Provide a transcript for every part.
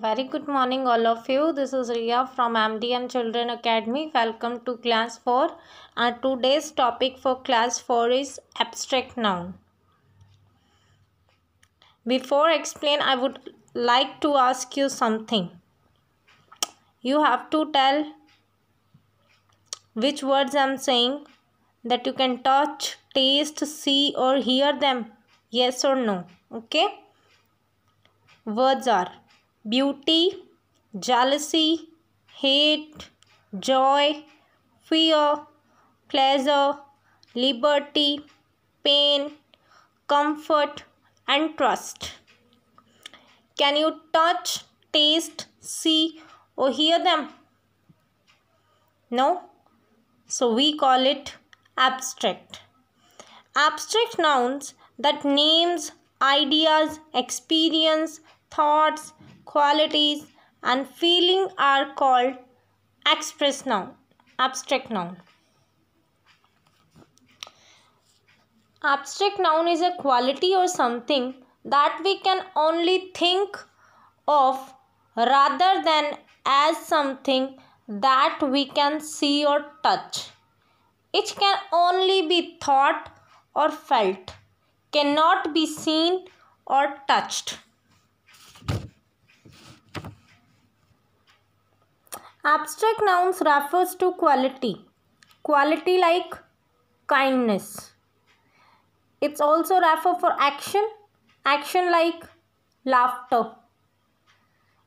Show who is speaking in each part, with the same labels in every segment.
Speaker 1: very good morning all of you. This is Ria from MDM Children Academy. Welcome to class 4. Our today's topic for class 4 is abstract noun. Before I explain, I would like to ask you something. You have to tell which words I am saying that you can touch, taste, see or hear them. Yes or no. Okay. Words are beauty, jealousy, hate, joy, fear, pleasure, liberty, pain, comfort, and trust. Can you touch, taste, see, or hear them? No? So we call it abstract. Abstract nouns that names, ideas, experience, thoughts, qualities, and feeling are called express noun, abstract noun. Abstract noun is a quality or something that we can only think of rather than as something that we can see or touch. It can only be thought or felt, cannot be seen or touched. Abstract nouns refers to quality. Quality like kindness. It's also refer for action. Action like laughter.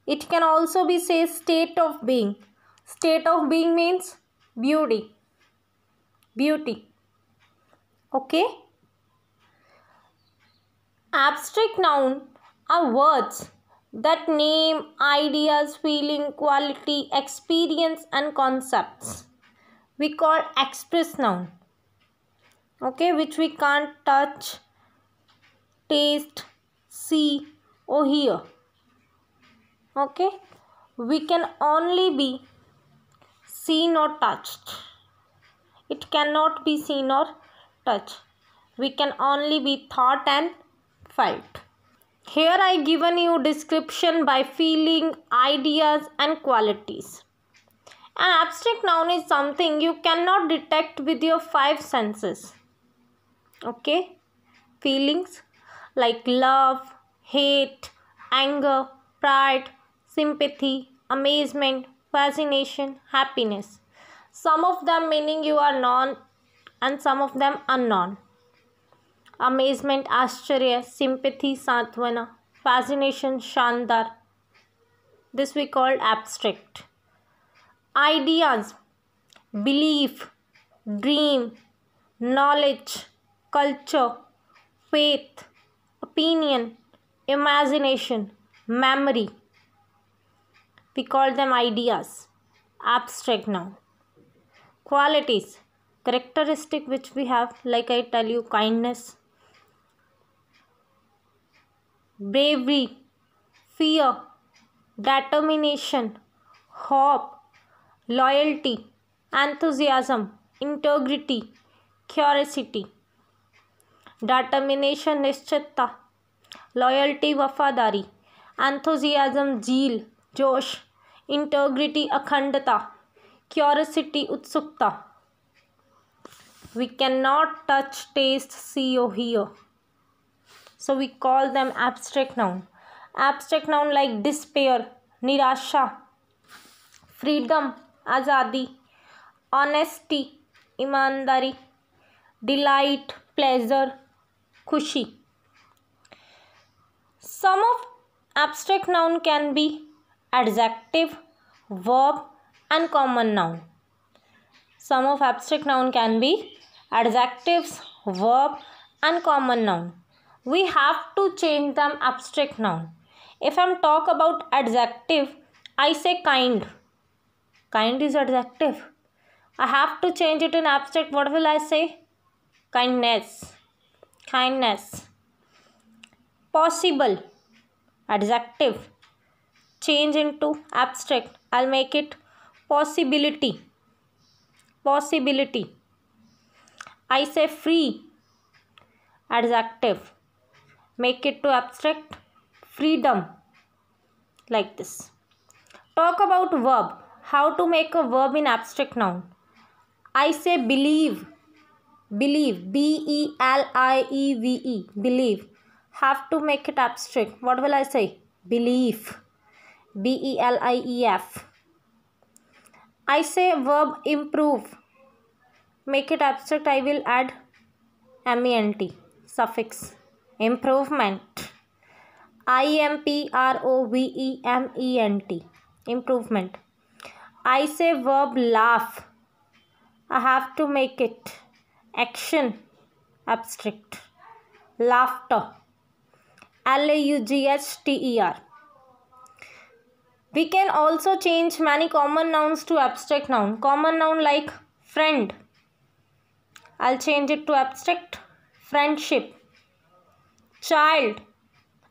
Speaker 1: It can also be say state of being. State of being means beauty. Beauty. Okay. Abstract noun are words that name, ideas, feeling, quality, experience and concepts. We call express noun. Okay, which we can't touch, taste, see or hear. Okay, we can only be seen or touched. It cannot be seen or touched. We can only be thought and felt. Here I given you description by feeling, ideas and qualities. An abstract noun is something you cannot detect with your five senses. Okay? Feelings like love, hate, anger, pride, sympathy, amazement, fascination, happiness. Some of them meaning you are known and some of them unknown. Amazement, आश्चर्य sympathy santvana fascination shandar this we call abstract ideas belief dream knowledge culture faith opinion imagination memory we call them ideas abstract now qualities characteristic which we have like i tell you kindness bravery, fear, determination, hope, loyalty, enthusiasm, integrity, curiosity. Determination निश्चितता loyalty वफादारी enthusiasm झील जोश integrity अखंडता curiosity उत्सुकता we can not touch taste see or hear So we call them abstract noun. Abstract noun like despair, nirasha, freedom, azadi, honesty, imandari, delight, pleasure, khushi. Some of abstract noun can be adjective, verb and common noun. Some of abstract noun can be adjectives, verb and common noun we have to change them abstract noun if i'm talk about adjective i say kind kind is adjective i have to change it in abstract what will i say kindness kindness possible adjective change into abstract i'll make it possibility possibility i say free adjective make it to abstract freedom like this talk about verb how to make a verb in abstract noun i say believe believe b e l i e v e believe have to make it abstract what will i say belief b e l i e f i say verb improve make it abstract i will add m e n t suffix improvement i m p r o v e m e n t improvement i say verb laugh i have to make it action abstract laughter l a u g h t e r we can also change many common nouns to abstract noun. Common noun like friend. I'll change it to abstract friendship. Child.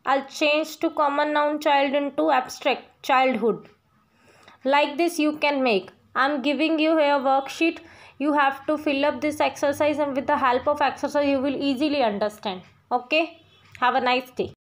Speaker 1: I'll change to common noun child into abstract childhood. Like this you can make. I'm giving you a worksheet. You have to fill up this exercise and with the help of exercise you will easily understand. Okay. Have a nice day.